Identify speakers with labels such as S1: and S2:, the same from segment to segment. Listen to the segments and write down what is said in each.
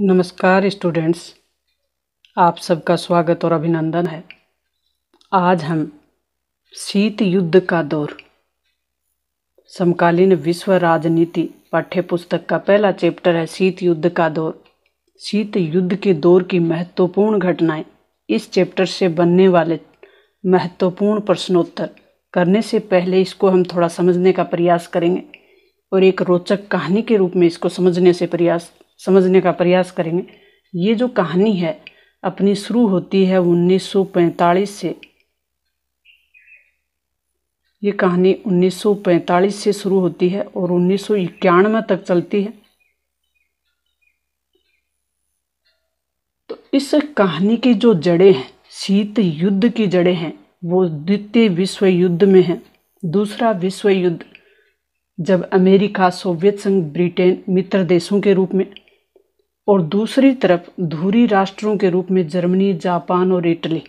S1: नमस्कार स्टूडेंट्स आप सबका स्वागत और अभिनंदन है आज हम शीत युद्ध का दौर समकालीन विश्व राजनीति पाठ्य पुस्तक का पहला चैप्टर है शीत युद्ध का दौर शीत युद्ध के दौर की महत्वपूर्ण घटनाएं इस चैप्टर से बनने वाले महत्वपूर्ण प्रश्नोत्तर करने से पहले इसको हम थोड़ा समझने का प्रयास करेंगे और एक रोचक कहानी के रूप में इसको समझने से प्रयास समझने का प्रयास करेंगे ये जो कहानी है अपनी शुरू होती है 1945 से ये कहानी 1945 से शुरू होती है और उन्नीस तक चलती है तो इस कहानी की जो जड़ें हैं शीत युद्ध की जड़ें हैं वो द्वितीय विश्व युद्ध में है दूसरा विश्व युद्ध जब अमेरिका सोवियत संघ ब्रिटेन मित्र देशों के रूप में और दूसरी तरफ धूरी राष्ट्रों के रूप में जर्मनी जापान और इटली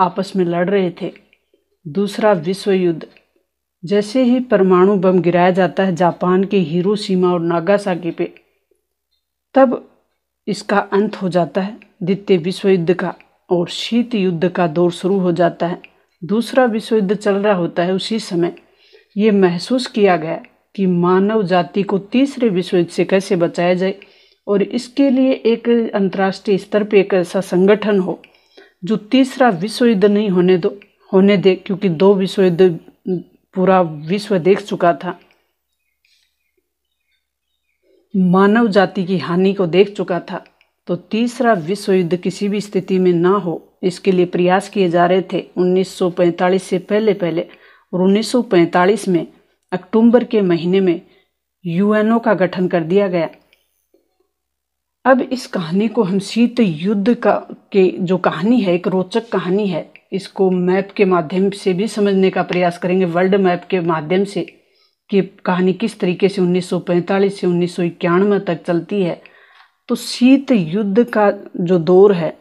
S1: आपस में लड़ रहे थे दूसरा विश्व युद्ध जैसे ही परमाणु बम गिराया जाता है जापान के सीमा और नागासाकी पे तब इसका अंत हो जाता है द्वितीय विश्व युद्ध का और शीत युद्ध का दौर शुरू हो जाता है दूसरा विश्व युद्ध चल रहा होता है उसी समय ये महसूस किया गया कि मानव जाति को तीसरे विश्व युद्ध से कैसे बचाया जाए और इसके लिए एक अंतर्राष्ट्रीय स्तर पर एक ऐसा संगठन हो जो तीसरा विश्व युद्ध नहीं होने दो होने दे क्योंकि दो विश्व युद्ध पूरा विश्व देख चुका था मानव जाति की हानि को देख चुका था तो तीसरा विश्व युद्ध किसी भी स्थिति में ना हो इसके लिए प्रयास किए जा रहे थे 1945 से पहले पहले और 1945 में अक्टूबर के महीने में यूएनओ का गठन कर दिया गया अब इस कहानी को हम शीत युद्ध का के जो कहानी है एक रोचक कहानी है इसको मैप के माध्यम से भी समझने का प्रयास करेंगे वर्ल्ड मैप के माध्यम से कि कहानी किस तरीके से 1945 से उन्नीस तक चलती है तो शीत युद्ध का जो दौर है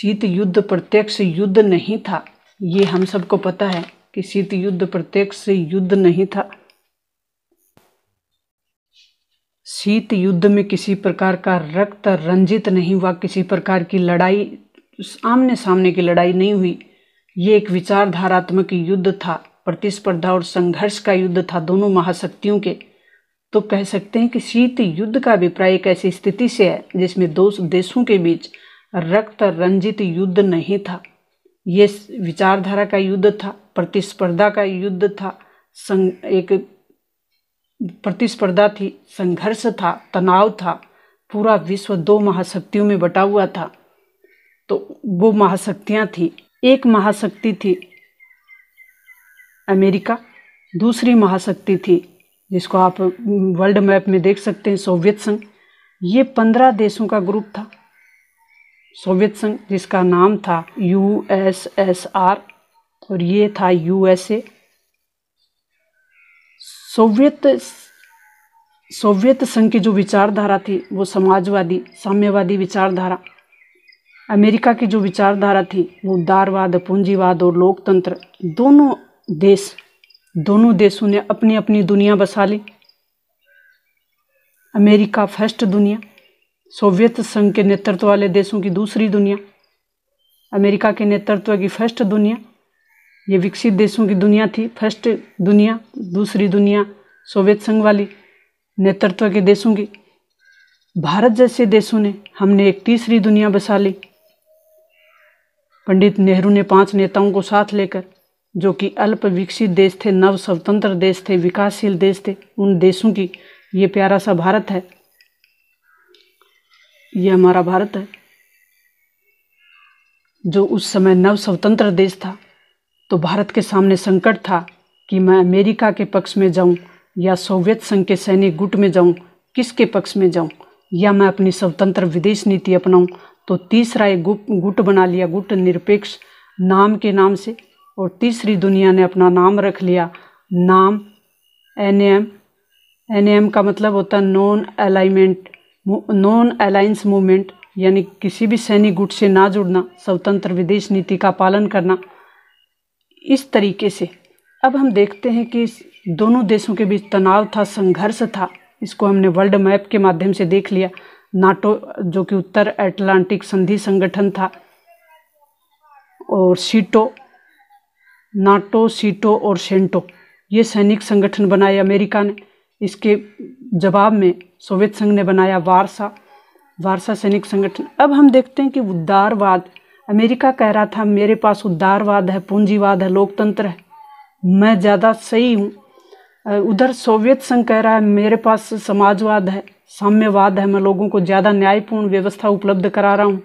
S1: शीत युद्ध प्रत्यक्ष युद्ध नहीं था ये हम सबको पता है कि शीत युद्ध प्रत्यक्ष युद्ध नहीं था शीत युद्ध में किसी प्रकार का रक्त रंजित नहीं हुआ किसी प्रकार की लड़ाई आमने सामने की लड़ाई नहीं हुई ये एक विचारधारात्मक युद्ध था प्रतिस्पर्धा और संघर्ष का युद्ध था दोनों महाशक्तियों के तो कह सकते हैं कि शीत युद्ध का अभिप्राय एक ऐसी स्थिति से है जिसमें दो देशों के बीच रक्त रंजित युद्ध नहीं था ये विचारधारा का युद्ध था प्रतिस्पर्धा का युद्ध था संग एक प्रतिस्पर्धा थी संघर्ष था तनाव था पूरा विश्व दो महाशक्तियों में बटा हुआ था तो वो महाशक्तियाँ थी एक महाशक्ति थी अमेरिका दूसरी महाशक्ति थी जिसको आप वर्ल्ड मैप में देख सकते हैं सोवियत संघ ये पंद्रह देशों का ग्रुप था सोवियत संघ जिसका नाम था यू एस एस आर और ये था यूएसए सोवियत सोवियत संघ की जो विचारधारा थी वो समाजवादी साम्यवादी विचारधारा अमेरिका की जो विचारधारा थी वो उदारवाद पूंजीवाद और लोकतंत्र दोनों देश दोनों देशों ने अपनी अपनी दुनिया बसा ली अमेरिका फर्स्ट दुनिया सोवियत संघ के नेतृत्व वाले देशों की दूसरी दुनिया अमेरिका के नेतृत्व की फर्स्ट दुनिया ये विकसित देशों की दुनिया थी फर्स्ट दुनिया दूसरी दुनिया सोवियत संघ वाली नेतृत्व के देशों की भारत जैसे देशों ने हमने एक तीसरी दुनिया बसा ली पंडित नेहरू ने पांच नेताओं को साथ लेकर जो कि अल्प विकसित देश थे नव स्वतंत्र देश थे विकासशील देश थे उन देशों की ये प्यारा सा भारत है ये हमारा भारत है जो उस समय नव स्वतंत्र देश था तो भारत के सामने संकट था कि मैं अमेरिका के पक्ष में जाऊं या सोवियत संघ के सैनिक गुट में जाऊं किसके पक्ष में जाऊं या मैं अपनी स्वतंत्र विदेश नीति अपनाऊं तो तीसरा एक गुप गुट बना लिया गुट निरपेक्ष नाम के नाम से और तीसरी दुनिया ने अपना नाम रख लिया नाम एन एम एन एम का मतलब होता है non alignment non alliance movement यानी किसी भी सैनिक गुट से ना जुड़ना स्वतंत्र विदेश नीति का पालन करना इस तरीके से अब हम देखते हैं कि दोनों देशों के बीच तनाव था संघर्ष था इसको हमने वर्ल्ड मैप के माध्यम से देख लिया नाटो जो कि उत्तर अटलांटिक संधि संगठन था और सीटो नाटो सीटो और सेंटो ये सैनिक संगठन बनाए अमेरिका ने इसके जवाब में सोवियत संघ ने बनाया वारसा वारसा सैनिक संगठन अब हम देखते हैं कि उदारवाद अमेरिका कह रहा था मेरे पास उदारवाद है पूंजीवाद है लोकतंत्र है मैं ज़्यादा सही हूँ उधर सोवियत संघ कह रहा है मेरे पास समाजवाद है साम्यवाद है मैं लोगों को ज़्यादा न्यायपूर्ण व्यवस्था उपलब्ध करा रहा हूँ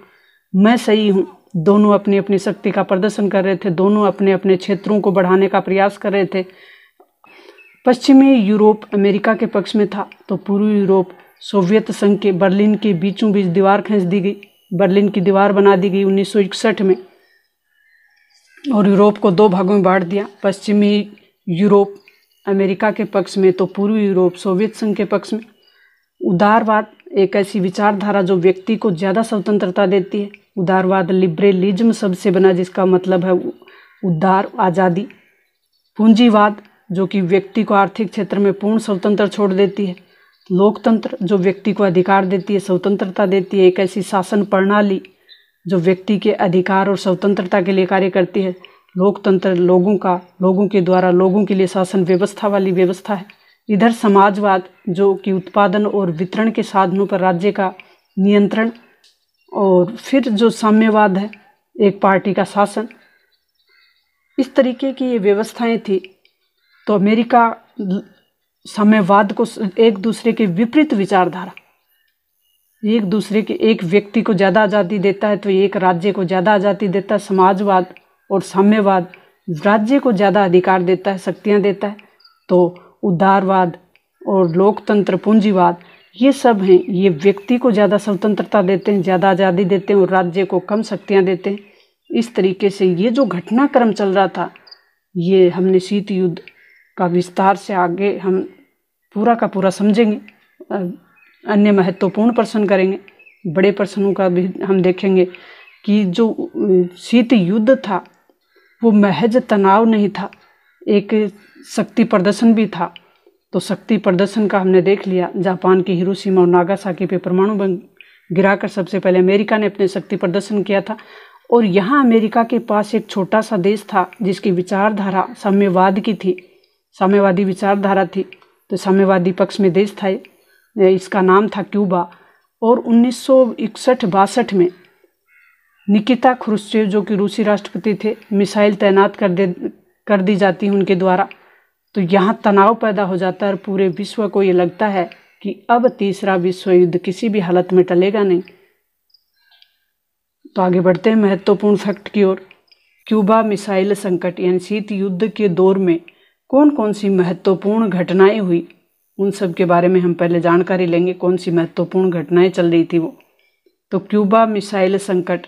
S1: मैं सही हूँ दोनों अपनी अपनी शक्ति का प्रदर्शन कर रहे थे दोनों अपने अपने क्षेत्रों को बढ़ाने का प्रयास कर रहे थे पश्चिमी यूरोप अमेरिका के पक्ष में था तो पूर्वी यूरोप सोवियत संघ के बर्लिन के बीचों बीच दीवार खींच दी गई बर्लिन की दीवार बना दी गई उन्नीस में और यूरोप को दो भागों में बांट दिया पश्चिमी यूरोप अमेरिका के पक्ष में तो पूर्वी यूरोप सोवियत संघ के पक्ष में उदारवाद एक ऐसी विचारधारा जो व्यक्ति को ज़्यादा स्वतंत्रता देती है उदारवाद लिबरलिज्म सबसे बना जिसका मतलब है उदार आज़ादी पूंजीवाद जो कि व्यक्ति को आर्थिक क्षेत्र में पूर्ण स्वतंत्र छोड़ देती है लोकतंत्र जो व्यक्ति को अधिकार देती है स्वतंत्रता देती है एक ऐसी शासन प्रणाली जो व्यक्ति के अधिकार और स्वतंत्रता के लिए कार्य करती है लोकतंत्र लोगों का लोगों के द्वारा लोगों के लिए शासन व्यवस्था वाली व्यवस्था है इधर समाजवाद जो कि उत्पादन और वितरण के साधनों पर राज्य का नियंत्रण और फिर जो साम्यवाद है एक पार्टी का शासन इस तरीके की ये व्यवस्थाएं थी तो अमेरिका साम्यवाद को एक दूसरे के विपरीत विचारधारा एक दूसरे के एक व्यक्ति को ज़्यादा आज़ादी देता है तो एक राज्य को ज़्यादा आज़ादी देता है समाजवाद और साम्यवाद राज्य को ज़्यादा अधिकार देता है शक्तियाँ देता है तो उदारवाद और लोकतंत्र पूंजीवाद ये सब हैं ये व्यक्ति को ज़्यादा स्वतंत्रता देते हैं ज़्यादा आज़ादी देते हैं और राज्य को कम शक्तियाँ देते हैं इस तरीके से ये जो घटनाक्रम चल रहा था ये हमने शीत युद्ध का विस्तार से आगे हम पूरा का पूरा समझेंगे अन्य महत्वपूर्ण प्रश्न करेंगे बड़े प्रश्नों का भी हम देखेंगे कि जो शीत युद्ध था वो महज तनाव नहीं था एक शक्ति प्रदर्शन भी था तो शक्ति प्रदर्शन का हमने देख लिया जापान की हिरोशिमा और नागासाकी पे परमाणु बम गिराकर सबसे पहले अमेरिका ने अपने शक्ति प्रदर्शन किया था और यहाँ अमेरिका के पास एक छोटा सा देश था जिसकी विचारधारा साम्यवाद की थी साम्यवादी विचारधारा थी तो साम्यवादी पक्ष में देश था इसका नाम था क्यूबा और उन्नीस सौ इकसठ बासठ में निकिता खुरुश्चेव जो कि रूसी राष्ट्रपति थे मिसाइल तैनात कर दे कर दी जाती उनके द्वारा तो यहाँ तनाव पैदा हो जाता है और पूरे विश्व को ये लगता है कि अब तीसरा विश्व युद्ध किसी भी हालत में टलेगा नहीं तो आगे बढ़ते हैं महत्वपूर्ण फैक्ट की ओर क्यूबा मिसाइल संकट यानी शीत युद्ध के दौर में कौन कौन सी महत्वपूर्ण घटनाएं हुई उन सब के बारे में हम पहले जानकारी लेंगे कौन सी महत्वपूर्ण घटनाएं चल रही थी वो तो क्यूबा मिसाइल संकट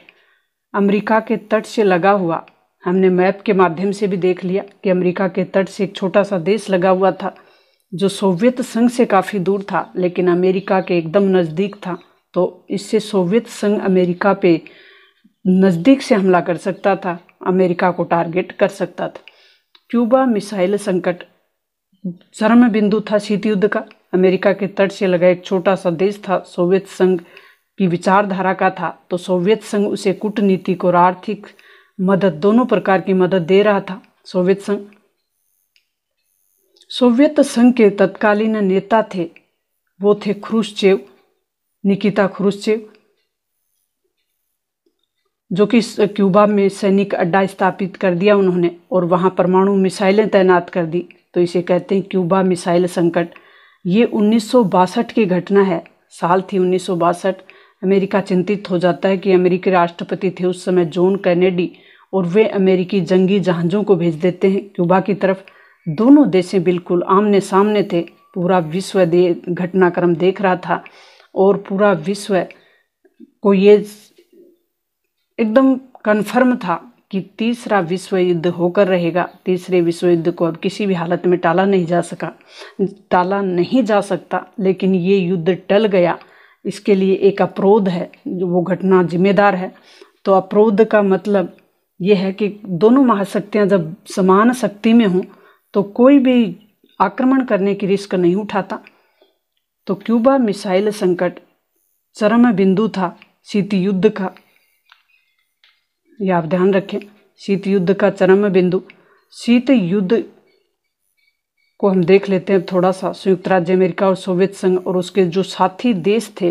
S1: अमेरिका के तट से लगा हुआ हमने मैप के माध्यम से भी देख लिया कि अमेरिका के तट से एक छोटा सा देश लगा हुआ था जो सोवियत संघ से काफ़ी दूर था लेकिन अमेरिका के एकदम नज़दीक था तो इससे सोवियत संघ अमेरिका पे नज़दीक से हमला कर सकता था अमेरिका को टारगेट कर सकता था क्यूबा मिसाइल संकट चरम बिंदु था शीत युद्ध का अमेरिका के तट से लगा एक छोटा सा देश था सोवियत संघ की विचारधारा का था तो सोवियत संघ उसे कूटनीतिक और आर्थिक मदद दोनों प्रकार की मदद दे रहा था सोवियत संघ सोवियत संघ के तत्कालीन नेता थे वो थे खुरुशेव निकिता ख्रुश्चेव जो कि क्यूबा में सैनिक अड्डा स्थापित कर दिया उन्होंने और वहाँ परमाणु मिसाइलें तैनात कर दी तो इसे कहते हैं क्यूबा मिसाइल संकट ये उन्नीस की घटना है साल थी उन्नीस अमेरिका चिंतित हो जाता है कि अमेरिकी राष्ट्रपति थे उस समय जॉन कैनेडी और वे अमेरिकी जंगी जहाज़ों को भेज देते हैं क्यूबा की तरफ दोनों देशें बिल्कुल आमने सामने थे पूरा विश्व दे घटनाक्रम देख रहा था और पूरा विश्व को ये एकदम कन्फर्म था कि तीसरा विश्व युद्ध होकर रहेगा तीसरे विश्व युद्ध को अब किसी भी हालत में टाला नहीं जा सका टाला नहीं जा सकता लेकिन ये युद्ध टल गया इसके लिए एक अपरोध है जो वो घटना जिम्मेदार है तो अपरोध का मतलब यह है कि दोनों महाशक्तियाँ जब समान शक्ति में हों तो कोई भी आक्रमण करने की रिस्क नहीं उठाता तो क्यूबा मिसाइल संकट चरम बिंदु था शीत युद्ध का ये आप ध्यान रखें शीत युद्ध का चरम बिंदु शीत युद्ध को हम देख लेते हैं थोड़ा सा संयुक्त राज्य अमेरिका और सोवियत संघ और उसके जो साथी देश थे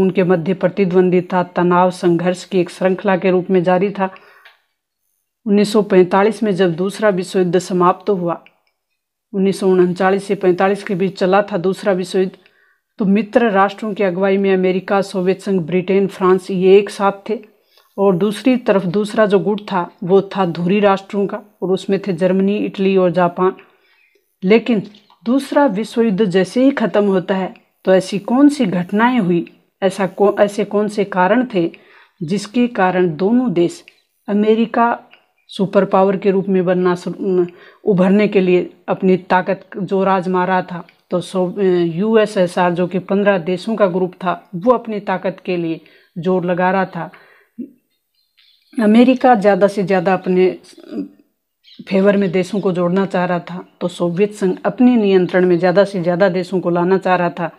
S1: उनके मध्य प्रतिद्वंदिता तनाव संघर्ष की एक श्रृंखला के रूप में जारी था 1945 में जब दूसरा विश्व युद्ध समाप्त तो हुआ उन्नीस से 45 के बीच चला था दूसरा विश्व युद्ध तो मित्र राष्ट्रों की अगुवाई में अमेरिका सोवियत संघ ब्रिटेन फ्रांस ये एक साथ थे और दूसरी तरफ दूसरा जो गुट था वो था धूरी राष्ट्रों का और उसमें थे जर्मनी इटली और जापान लेकिन दूसरा विश्व युद्ध जैसे ही ख़त्म होता है तो ऐसी कौन सी घटनाएं हुई ऐसा कौ, ऐसे कौन से कारण थे जिसके कारण दोनों देश अमेरिका सुपर पावर के रूप में बनना उभरने के लिए अपनी ताकत जो राज मारा था तो so U S S R जो कि पंद्रह देशों का ग्रुप था वो अपनी ताकत के लिए जोर लगा रहा था अमेरिका ज़्यादा से ज़्यादा अपने फेवर में देशों को जोड़ना चाह रहा था तो सोवियत संघ अपने नियंत्रण में ज़्यादा से ज़्यादा देशों को लाना चाह रहा था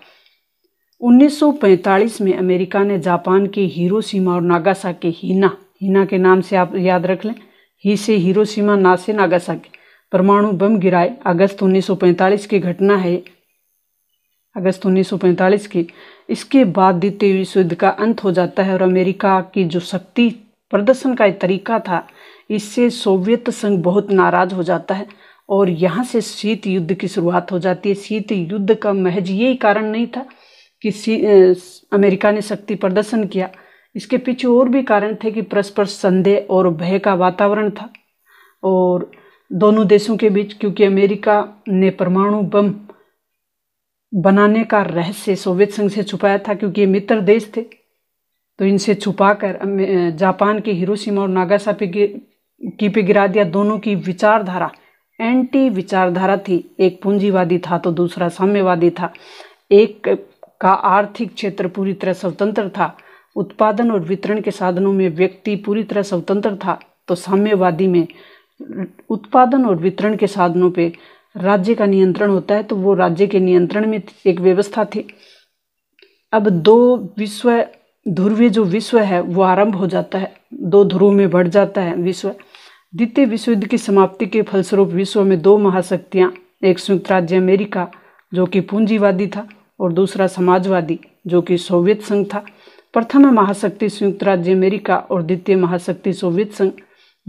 S1: 1945 में अमेरिका ने जापान के हीरो और के हीना हीना के नाम से आप याद रख लें ही से सीमा ना से के परमाणु बम गिराए अगस्त 1945 की घटना है अगस्त 1945 की इसके बाद द्वितीय विश्व युद्ध का अंत हो जाता है और अमेरिका की जो शक्ति प्रदर्शन का एक तरीका था इससे सोवियत संघ बहुत नाराज हो जाता है और यहाँ से शीत युद्ध की शुरुआत हो जाती है शीत युद्ध का महज यही कारण नहीं था कि अमेरिका ने शक्ति प्रदर्शन किया इसके पीछे और भी कारण थे कि परस्पर संदेह और भय का वातावरण था और दोनों देशों के बीच क्योंकि अमेरिका ने परमाणु बम बनाने का रहस्य सोवियत संघ से छुपाया था क्योंकि ये मित्र देश थे तो इनसे छुपाकर जापान के हिरोशिमा और पे की पे गिरा दिया दोनों की विचारधारा एंटी विचारधारा थी एक पूंजीवादी था तो दूसरा साम्यवादी था एक का आर्थिक क्षेत्र पूरी तरह स्वतंत्र था उत्पादन और वितरण के साधनों में व्यक्ति पूरी तरह स्वतंत्र था तो साम्यवादी में उत्पादन और वितरण के साधनों पे राज्य का नियंत्रण होता है तो वो राज्य के नियंत्रण में एक व्यवस्था थी अब दो विश्व ध्रुवीय जो विश्व है वो आरंभ हो जाता है दो ध्रुव में बढ़ जाता है विश्व द्वितीय विश्व युद्ध की समाप्ति के फलस्वरूप विश्व में दो महाशक्तियाँ एक संयुक्त राज्य अमेरिका जो कि पूंजीवादी था और दूसरा समाजवादी जो कि सोवियत संघ था प्रथम महाशक्ति संयुक्त राज्य अमेरिका और द्वितीय महाशक्ति सोवियत संघ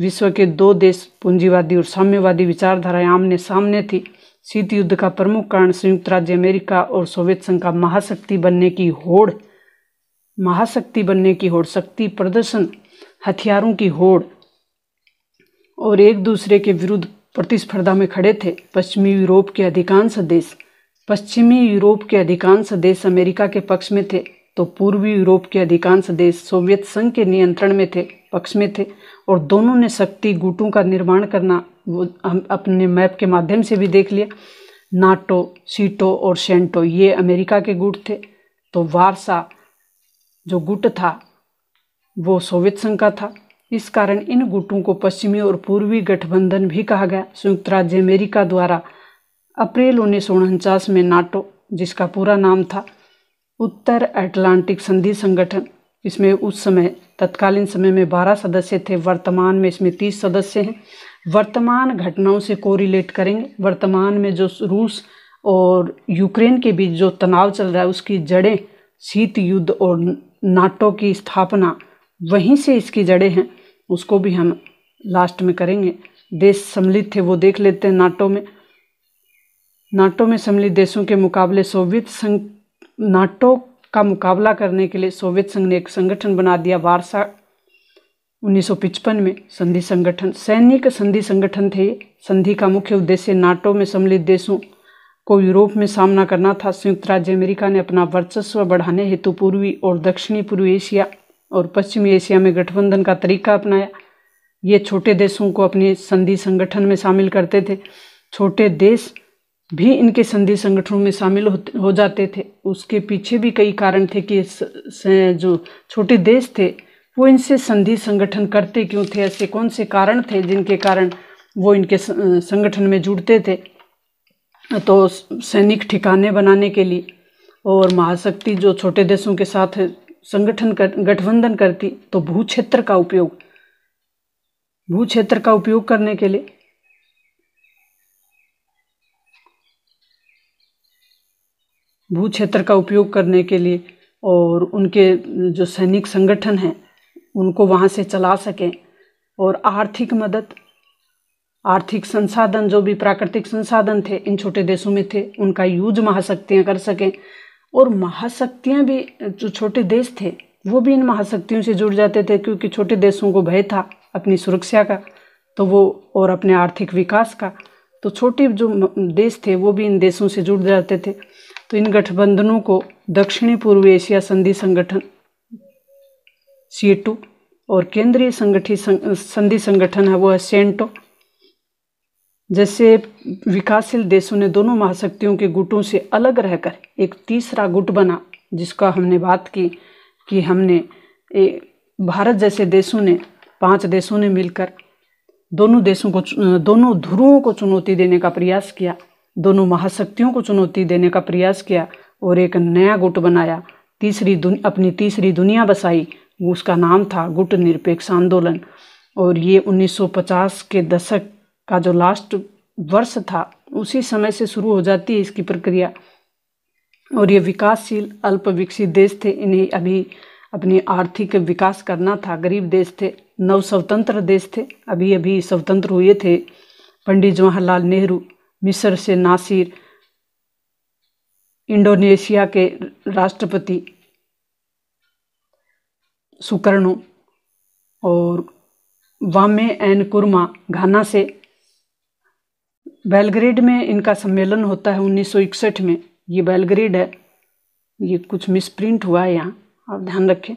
S1: विश्व के दो देश पूंजीवादी और साम्यवादी विचारधाराएं आमने सामने थी शीत युद्ध का प्रमुख कारण संयुक्त राज्य अमेरिका और सोवियत संघ का महाशक्ति बनने की होड़ महाशक्ति बनने की होड़ शक्ति प्रदर्शन हथियारों की होड़ और एक दूसरे के विरुद्ध प्रतिस्पर्धा में खड़े थे पश्चिमी यूरोप के अधिकांश देश पश्चिमी यूरोप के अधिकांश देश अमेरिका के पक्ष में थे तो पूर्वी यूरोप के अधिकांश देश सोवियत संघ के नियंत्रण में थे पक्ष में थे और दोनों ने शक्ति गुटों का निर्माण करना वो हम अपने मैप के माध्यम से भी देख लिया नाटो सीटो और सेंटो ये अमेरिका के गुट थे तो वारसा जो गुट था वो सोवियत संघ का था इस कारण इन गुटों को पश्चिमी और पूर्वी गठबंधन भी कहा गया संयुक्त राज्य अमेरिका द्वारा अप्रैल उन्नीस में नाटो जिसका पूरा नाम था उत्तर अटलांटिक संधि संगठन इसमें उस समय तत्कालीन समय में 12 सदस्य थे वर्तमान में इसमें 30 सदस्य हैं वर्तमान घटनाओं से कोरिलेट करेंगे वर्तमान में जो रूस और यूक्रेन के बीच जो तनाव चल रहा है उसकी जड़ें शीत युद्ध और नाटों की स्थापना वहीं से इसकी जड़ें हैं उसको भी हम लास्ट में करेंगे देश सम्मिलित थे वो देख लेते हैं नाटो में नाटो में सम्मिलित देशों के मुकाबले सोवियत संघ नाटो का मुकाबला करने के लिए सोवियत संघ ने एक संगठन बना दिया वारसा 1955 में संधि संगठन सैनिक संधि संगठन थे संधि का मुख्य उद्देश्य नाटो में सम्मिलित देशों को यूरोप में सामना करना था संयुक्त राज्य अमेरिका ने अपना वर्चस्व बढ़ाने हेतु पूर्वी और दक्षिणी पूर्वी एशिया और पश्चिमी एशिया में गठबंधन का तरीका अपनाया ये छोटे देशों को अपने संधि संगठन में शामिल करते थे छोटे देश भी इनके संधि संगठनों में शामिल हो जाते थे उसके पीछे भी कई कारण थे कि जो छोटे देश थे वो इनसे संधि संगठन करते क्यों थे ऐसे कौन से कारण थे जिनके कारण वो इनके संगठन में जुड़ते थे तो सैनिक ठिकाने बनाने के लिए और महाशक्ति जो छोटे देशों के साथ संगठन कर गठबंधन करती तो भू क्षेत्र का उपयोग भू क्षेत्र का उपयोग करने के लिए भू क्षेत्र का उपयोग करने के लिए और उनके जो सैनिक संगठन हैं उनको वहाँ से चला सकें और आर्थिक मदद आर्थिक संसाधन जो भी प्राकृतिक संसाधन थे इन छोटे देशों में थे उनका यूज महाशक्तियाँ कर सकें और महाशक्तियाँ भी जो छोटे देश थे वो भी इन महाशक्तियों से जुड़ जाते थे क्योंकि छोटे देशों को भय था अपनी सुरक्षा का तो वो और अपने आर्थिक विकास का तो छोटे जो देश थे वो भी इन देशों से जुड़ जाते थे तो इन गठबंधनों को दक्षिणी पूर्व एशिया संधि संगठन सी और केंद्रीय संगठित संधि संगठन है वो है सेंटो जैसे विकासशील देशों ने दोनों महाशक्तियों के गुटों से अलग रहकर एक तीसरा गुट बना जिसका हमने बात की कि हमने भारत जैसे देशों ने पांच देशों ने मिलकर दोनों देशों को दोनों ध्रुवों को चुनौती देने का प्रयास किया दोनों महाशक्तियों को चुनौती देने का प्रयास किया और एक नया गुट बनाया तीसरी अपनी तीसरी दुनिया बसाई उसका नाम था गुट निरपेक्ष आंदोलन और ये 1950 के दशक का जो लास्ट वर्ष था उसी समय से शुरू हो जाती है इसकी प्रक्रिया और ये विकासशील अल्प विकसित देश थे इन्हें अभी अपनी आर्थिक विकास करना था गरीब देश थे नव स्वतंत्र देश थे अभी अभी स्वतंत्र हुए थे पंडित जवाहरलाल नेहरू मिस्र से नासिर इंडोनेशिया के राष्ट्रपति सुकर्णो और वामे एन कुर्मा घाना से बेलग्रेड में इनका सम्मेलन होता है 1961 में ये बेलग्रेड है ये कुछ मिसप्रिंट हुआ है यहाँ आप ध्यान रखें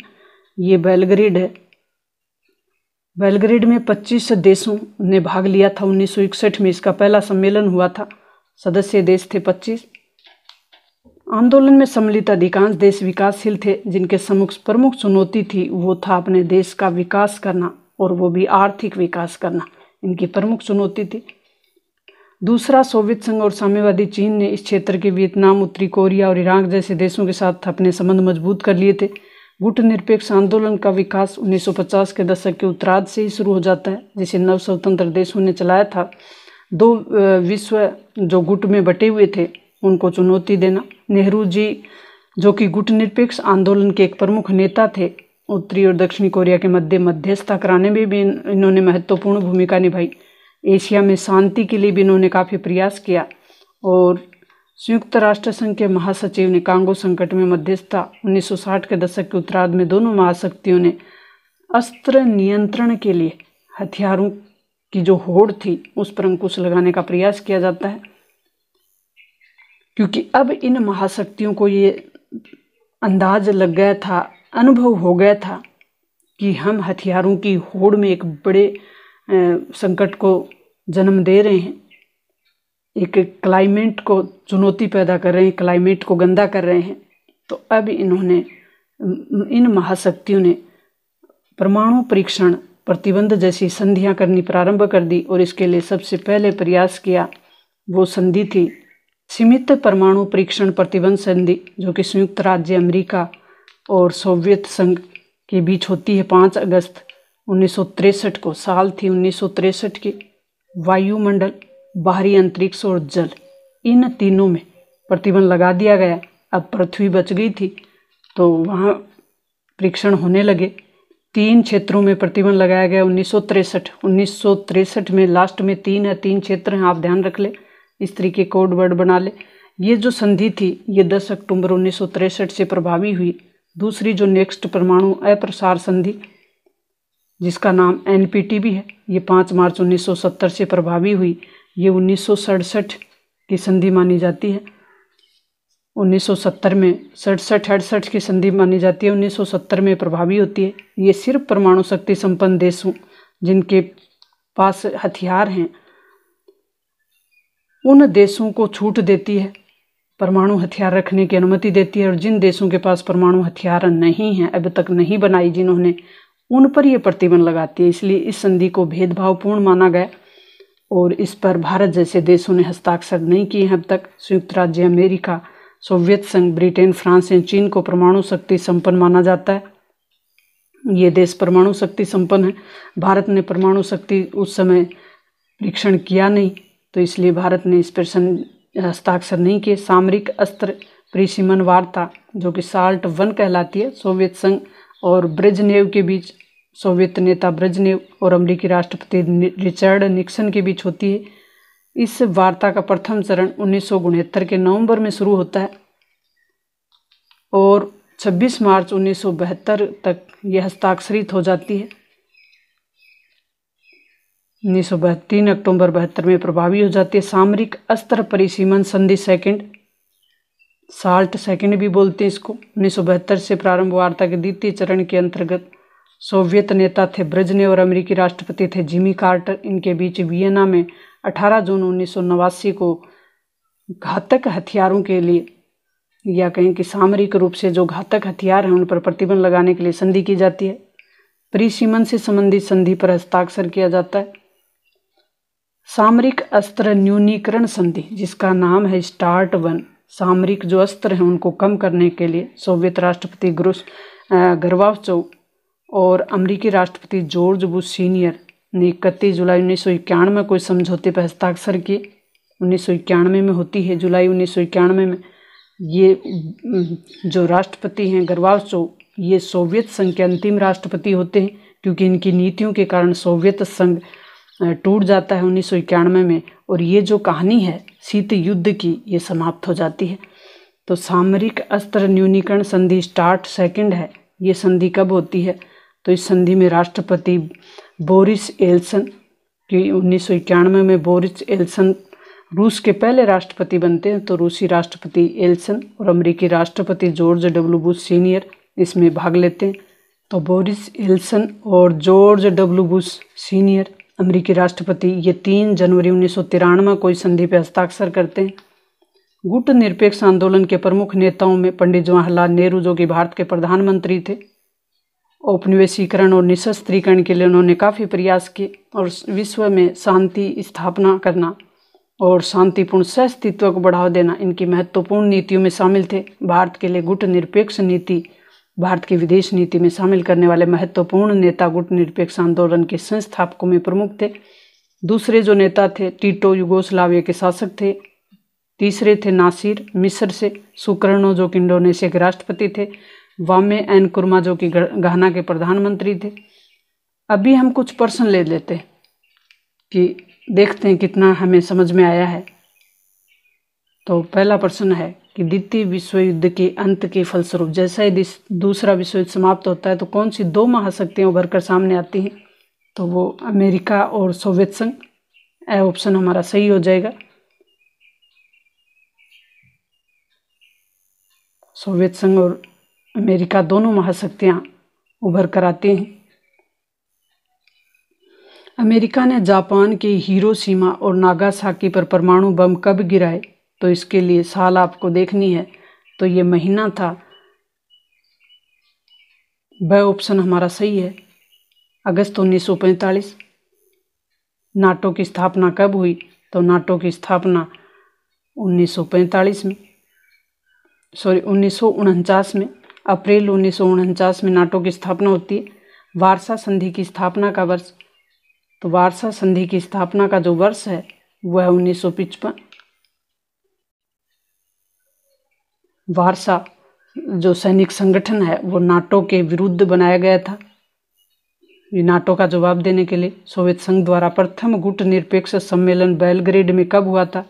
S1: ये बेलग्रेड है बेलग्रेड में 25 देशों ने भाग लिया था 1961 में इसका पहला सम्मेलन हुआ था सदस्य देश थे 25 आंदोलन में सम्मिलित अधिकांश देश विकासशील थे जिनके समक्ष प्रमुख चुनौती थी वो था अपने देश का विकास करना और वो भी आर्थिक विकास करना इनकी प्रमुख चुनौती थी दूसरा सोवियत संघ और साम्यवादी चीन ने इस क्षेत्र के वियतनाम उत्तरी कोरिया और इराक जैसे देशों के साथ अपने संबंध मजबूत कर लिए थे गुट निरपेक्ष आंदोलन का विकास 1950 के दशक के उत्तराध से ही शुरू हो जाता है जिसे नव स्वतंत्र देशों ने चलाया था दो विश्व जो गुट में बटे हुए थे उनको चुनौती देना नेहरू जी जो कि गुट निरपेक्ष आंदोलन के एक प्रमुख नेता थे उत्तरी और दक्षिणी कोरिया के मध्य मध्यस्थता कराने में भी इन्होंने महत्वपूर्ण भूमिका निभाई एशिया में शांति के लिए भी इन्होंने काफ़ी प्रयास किया और संयुक्त राष्ट्र संघ के महासचिव ने कांगो संकट में मध्यस्थता 1960 के दशक के उत्तरार्ध में दोनों महाशक्तियों ने अस्त्र नियंत्रण के लिए हथियारों की जो होड़ थी उस पर अंकुश लगाने का प्रयास किया जाता है क्योंकि अब इन महाशक्तियों को ये अंदाज लग गया था अनुभव हो गया था कि हम हथियारों की होड़ में एक बड़े संकट को जन्म दे रहे हैं एक क्लाइमेट को चुनौती पैदा कर रहे हैं क्लाइमेट को गंदा कर रहे हैं तो अब इन्होंने इन महाशक्तियों ने परमाणु परीक्षण प्रतिबंध जैसी संधियां करनी प्रारंभ कर दी और इसके लिए सबसे पहले प्रयास किया वो संधि थी सीमित परमाणु परीक्षण प्रतिबंध संधि जो कि संयुक्त राज्य अमेरिका और सोवियत संघ के बीच होती है पाँच अगस्त उन्नीस को साल थी उन्नीस की वायुमंडल बाहरी अंतरिक्ष और जल इन तीनों में प्रतिबंध लगा दिया गया अब पृथ्वी बच गई थी तो वहाँ परीक्षण होने लगे तीन क्षेत्रों में प्रतिबंध लगाया गया उन्नीस सौ में लास्ट में तीन है तीन क्षेत्र हैं आप ध्यान रख ले इस तरीके कोड वर्ड बना ले ये जो संधि थी ये 10 अक्टूबर उन्नीस से प्रभावी हुई दूसरी जो नेक्स्ट परमाणु अप्रसार संधि जिसका नाम एन भी है ये पाँच मार्च 1970 से प्रभावी हुई ये उन्नीस की संधि मानी जाती है 1970 में सड़सठ अड़सठ की संधि मानी जाती है 1970 में प्रभावी होती है ये सिर्फ परमाणु शक्ति संपन्न देशों जिनके पास हथियार हैं उन देशों को छूट देती है परमाणु हथियार रखने की अनुमति देती है और जिन देशों के पास परमाणु हथियार नहीं हैं अब तक नहीं बनाई जिन्होंने उन पर यह प्रतिबंध लगाती है इसलिए इस संधि को भेदभावपूर्ण माना गया और इस पर भारत जैसे देशों ने हस्ताक्षर नहीं किए हैं अब तक संयुक्त राज्य अमेरिका सोवियत संघ ब्रिटेन फ्रांस एंड चीन को परमाणु शक्ति संपन्न माना जाता है ये देश परमाणु शक्ति संपन्न है भारत ने परमाणु शक्ति उस समय परीक्षण किया नहीं तो इसलिए भारत ने इस पर हस्ताक्षर नहीं किए सामरिक अस्त्र परिसीमन वार्ता जो कि साल्ट वन कहलाती है सोवियत संघ और ब्रिजनेव के बीच सोवियत नेता ब्रिजनेव और अमरीकी राष्ट्रपति रिचर्ड निक्सन के बीच होती है इस वार्ता का प्रथम चरण उन्नीस के नवंबर में शुरू होता है और 26 मार्च उन्नीस तक यह हस्ताक्षरित हो जाती है उन्नीस सौ अक्टूबर बहत्तर में प्रभावी हो जाती है सामरिक अस्त्र परिसीमन संधि सेकंड साल्ट तो सेकंड भी बोलते हैं इसको उन्नीस से प्रारंभ वार्ता के द्वितीय चरण के अंतर्गत सोवियत नेता थे ब्रजने और अमेरिकी राष्ट्रपति थे जिमी कार्टर इनके बीच वियना में 18 जून उन्नीस को घातक हथियारों के लिए या कहें कि सामरिक रूप से जो घातक हथियार हैं उन पर प्रतिबंध लगाने के लिए संधि की जाती है परिसीमन से संबंधित संधि पर हस्ताक्षर किया जाता है सामरिक अस्त्र न्यूनीकरण संधि जिसका नाम है स्टार्ट वन सामरिक जो अस्त्र हैं उनको कम करने के लिए सोवियत राष्ट्रपति ग्रुस गर्वावचो और अमरीकी राष्ट्रपति जॉर्ज बुश सीनियर ने इकतीस जुलाई उन्नीस सौ इक्यानवे को इस समझौते पर हस्ताक्षर किए उन्नीस सौ इक्यानवे में होती है जुलाई उन्नीस सौ इक्यानवे में ये जो राष्ट्रपति हैं गर्वावचो ये सोवियत संघ के अंतिम राष्ट्रपति होते हैं क्योंकि इनकी नीतियों के कारण सोवियत संघ टूट जाता है उन्नीस में और ये जो कहानी है शीत युद्ध की ये समाप्त हो जाती है तो सामरिक अस्त्र न्यूनीकरण संधि स्टार्ट सेकंड है ये संधि कब होती है तो इस संधि में राष्ट्रपति बोरिस एल्सन की उन्नीस में बोरिस एल्सन रूस के पहले राष्ट्रपति बनते हैं तो रूसी राष्ट्रपति एल्सन और अमेरिकी राष्ट्रपति जॉर्ज डब्ल्यू बुश सीनियर इसमें भाग लेते हैं तो बोरिस एल्सन और जॉर्ज डब्ल्यू बुश सीनियर अमेरिकी राष्ट्रपति ये तीन जनवरी उन्नीस को इस संधि पर हस्ताक्षर करते हैं गुट निरपेक्ष आंदोलन के प्रमुख नेताओं में पंडित जवाहरलाल नेहरू जो कि भारत के प्रधानमंत्री थे औपनिवेशीकरण और निशस्त्रीकरण के लिए उन्होंने काफ़ी प्रयास किए और विश्व में शांति स्थापना करना और शांतिपूर्ण सह को बढ़ावा देना इनकी महत्वपूर्ण नीतियों में शामिल थे भारत के लिए गुट निरपेक्ष नीति भारत की विदेश नीति में शामिल करने वाले महत्वपूर्ण नेता गुट निरपेक्ष आंदोलन के संस्थापकों में प्रमुख थे दूसरे जो नेता थे टीटो युगोस्लाविया के शासक थे तीसरे थे नासिर मिस्र से सुकर्णो जो कि इंडोनेशिया के राष्ट्रपति थे वामे एन कुर्मा जो कि घाना के प्रधानमंत्री थे अभी हम कुछ प्रश्न ले लेते कि देखते हैं कितना हमें समझ में आया है तो पहला प्रश्न है कि द्वितीय विश्व युद्ध के अंत के फलस्वरूप जैसा ही दूसरा विश्व युद्ध समाप्त होता है तो कौन सी दो महाशक्तियाँ उभर कर सामने आती हैं तो वो अमेरिका और सोवियत संघ यह ऑप्शन हमारा सही हो जाएगा सोवियत संघ और अमेरिका दोनों महाशक्तियाँ उभर कर आती हैं अमेरिका ने जापान के हीरोशिमा और नागासाकी पर परमाणु बम कब गिराए तो इसके लिए साल आपको देखनी है तो ये महीना था ब ऑप्शन हमारा सही है अगस्त उन्नीस सौ पैंतालीस नाटो की स्थापना कब हुई तो नाटो की स्थापना उन्नीस सौ पैंतालीस में सॉरी उन्नीस सौ उनचास में अप्रैल उन्नीस सौ उनचास में नाटो की स्थापना होती है वारसा संधि की स्थापना का वर्ष तो वारसा संधि की स्थापना का जो वर्ष है वह उन्नीस सौ पचपन वारसा जो सैनिक संगठन है वो नाटो के विरुद्ध बनाया गया था ये नाटो का जवाब देने के लिए सोवियत संघ द्वारा प्रथम गुट निरपेक्ष सम्मेलन बेलग्रेड में कब हुआ था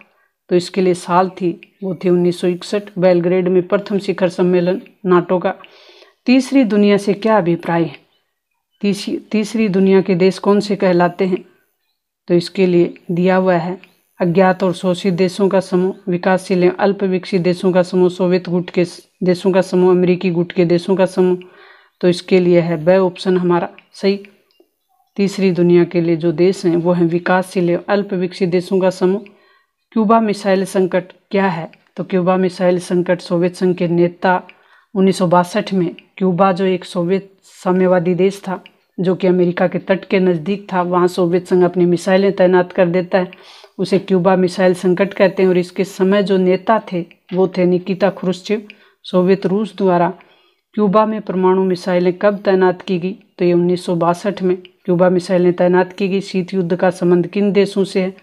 S1: तो इसके लिए साल थी वो थी उन्नीस बेलग्रेड में प्रथम शिखर सम्मेलन नाटो का तीसरी दुनिया से क्या अभिप्राय है तीसरी तीसरी दुनिया के देश कौन से कहलाते हैं तो इसके लिए दिया हुआ है अज्ञात और शोषित देशों का समूह विकासशील एवं अल्प विकसित देशों का समूह सोवियत गुट के देशों का समूह अमेरिकी गुट के देशों का समूह तो इसके लिए है वह ऑप्शन हमारा सही तीसरी दुनिया के लिए जो देश हैं वो हैं विकासशील एवं अल्प विकसित देशों का समूह क्यूबा मिसाइल संकट क्या है तो क्यूबा मिसाइल संकट सोवियत संघ के नेता उन्नीस में क्यूबा जो एक सोवियत साम्यवादी देश था जो कि अमेरिका के तट के नज़दीक था वहाँ सोवियत संघ अपनी मिसाइलें तैनात कर देता है उसे क्यूबा मिसाइल संकट कहते हैं और इसके समय जो नेता थे वो थे निकिता खुरुश्चिव सोवियत रूस द्वारा क्यूबा में परमाणु मिसाइलें कब तैनात की गई तो ये उन्नीस में क्यूबा मिसाइलें तैनात की गई शीत युद्ध का संबंध किन देशों से है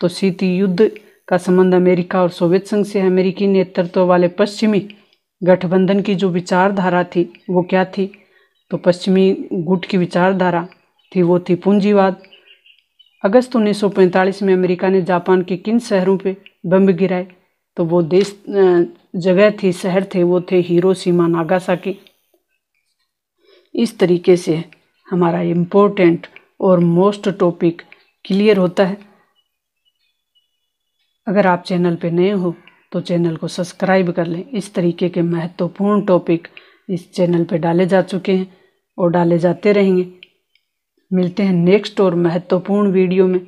S1: तो शीत युद्ध का संबंध अमेरिका और सोवियत संघ से है अमेरिकी नेतृत्व वाले पश्चिमी गठबंधन की जो विचारधारा थी वो क्या थी तो पश्चिमी गुट की विचारधारा थी वो थी पूंजीवाद अगस्त 1945 में अमेरिका ने जापान के किन शहरों पे बम गिराए तो वो देश जगह थी शहर थे वो थे हीरो नागासा नागासाकी इस तरीके से हमारा इम्पोर्टेंट और मोस्ट टॉपिक क्लियर होता है अगर आप चैनल पे नए हो तो चैनल को सब्सक्राइब कर लें इस तरीके के महत्वपूर्ण टॉपिक इस चैनल पे डाले जा चुके हैं और डाले जाते रहेंगे मिलते हैं नेक्स्ट और महत्वपूर्ण वीडियो में